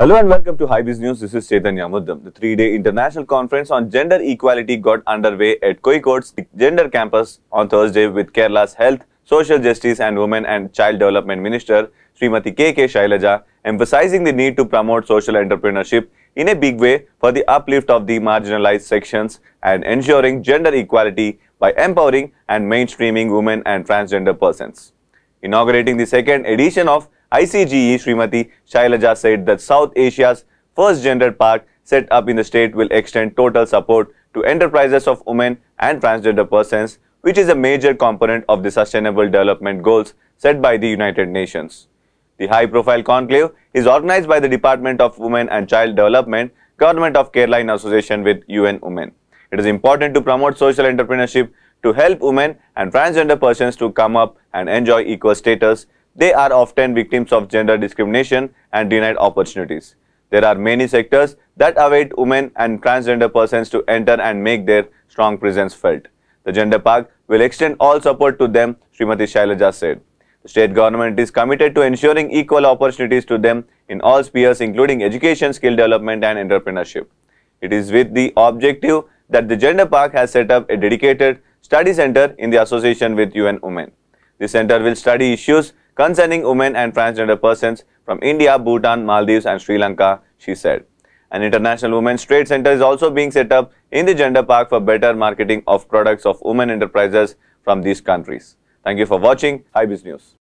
Hello and welcome to High Biz News. This is Chaitanya Muddam. The three-day international conference on gender equality got underway at Koikode's Gender Campus on Thursday with Kerala's Health, Social Justice and Women and Child Development Minister Srimati K.K. Shailaja emphasizing the need to promote social entrepreneurship in a big way for the uplift of the marginalized sections and ensuring gender equality by empowering and mainstreaming women and transgender persons. Inaugurating the second edition of ICGE Srimati Shailaja said that South Asia's first gender park set up in the state will extend total support to enterprises of women and transgender persons, which is a major component of the Sustainable Development Goals set by the United Nations. The high-profile conclave is organized by the Department of Women and Child Development, Government of Kerala in association with UN Women. It is important to promote social entrepreneurship to help women and transgender persons to come up and enjoy equal status they are often victims of gender discrimination and denied opportunities. There are many sectors that await women and transgender persons to enter and make their strong presence felt. The Gender Park will extend all support to them, Srimati Shailaja said. The state government is committed to ensuring equal opportunities to them in all spheres including education, skill development and entrepreneurship. It is with the objective that the Gender Park has set up a dedicated study center in the association with UN Women. The center will study issues concerning women and transgender persons from India, Bhutan, Maldives and Sri Lanka, she said. An international women's trade center is also being set up in the gender park for better marketing of products of women enterprises from these countries. Thank you for watching. Ibis News.